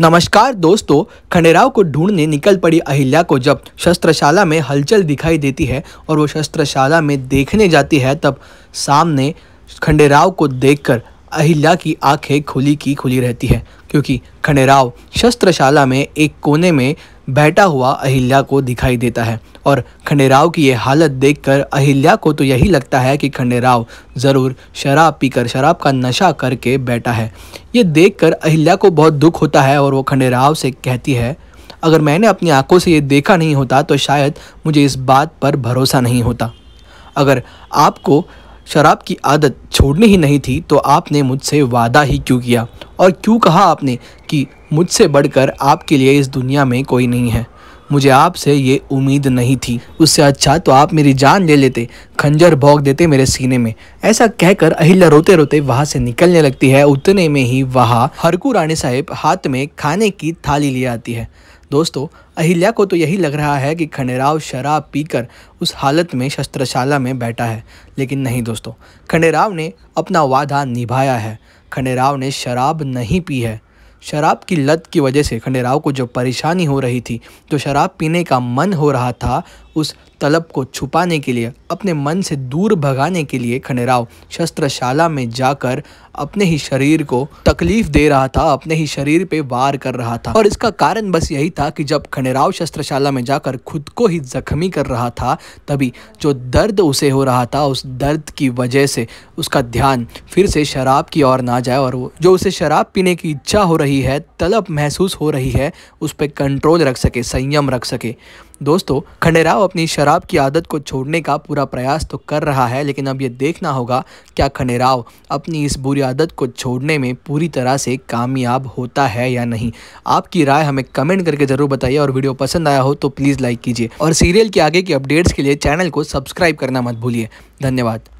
नमस्कार दोस्तों खंडेराव को ढूंढने निकल पड़ी अहिल्या को जब शस्त्रशाला में हलचल दिखाई देती है और वो शस्त्रशाला में देखने जाती है तब सामने खंडेराव को देखकर अहिल्या की आंखें खुली की खुली रहती है क्योंकि खंडेराव शस्त्रशाला में एक कोने में बैठा हुआ अहिल्या को दिखाई देता है और खंडेराव की यह हालत देखकर अहिल्या को तो यही लगता है कि खंडेराव ज़रूर शराब पीकर शराब का नशा करके बैठा है ये देखकर अहिल्या को बहुत दुख होता है और वो खंडेराव से कहती है अगर मैंने अपनी आंखों से ये देखा नहीं होता तो शायद मुझे इस बात पर भरोसा नहीं होता अगर आपको शराब की आदत छोड़नी ही नहीं थी तो आपने मुझसे वादा ही क्यों किया और क्यों कहा आपने कि मुझसे बढ़कर आपके लिए इस दुनिया में कोई नहीं है मुझे आपसे ये उम्मीद नहीं थी उससे अच्छा तो आप मेरी जान ले लेते खंजर भोंग देते मेरे सीने में ऐसा कहकर अहिल्या रोते रोते वहाँ से निकलने लगती है उतने में ही वहाँ हरकू रानी साहिब हाथ में खाने की थाली ले आती है दोस्तों अहिल्या को तो यही लग रहा है कि खंडेराव शराब पीकर उस हालत में शस्त्रशाला में बैठा है लेकिन नहीं दोस्तों खंडेराव ने अपना वादा निभाया है खंडेराव ने शराब नहीं पी है शराब की लत की वजह से खंडेराव को जब परेशानी हो रही थी तो शराब पीने का मन हो रहा था उस तलब को छुपाने के लिए अपने मन से दूर भगाने के लिए खंडेराव शस्त्रशाला में जाकर अपने ही शरीर को तकलीफ दे रहा था अपने ही शरीर पे वार कर रहा था और इसका कारण बस यही था कि जब खंडेराव शस्त्रशाला में जाकर खुद को ही जख्मी कर रहा था तभी जो दर्द उसे हो रहा था उस दर्द की वजह से उसका ध्यान फिर से शराब की ओर ना जाए और वो जो उसे शराब पीने की इच्छा हो रही है तलब महसूस हो रही है उस पर कंट्रोल रख सके संयम रख सके दोस्तों खंडेराव अपनी शराब की आदत को छोड़ने का पूरा प्रयास तो कर रहा है लेकिन अब ये देखना होगा क्या खंडेराव अपनी इस बुरी आदत को छोड़ने में पूरी तरह से कामयाब होता है या नहीं आपकी राय हमें कमेंट करके ज़रूर बताइए और वीडियो पसंद आया हो तो प्लीज़ लाइक कीजिए और सीरियल के आगे की अपडेट्स के लिए चैनल को सब्सक्राइब करना मत भूलिए धन्यवाद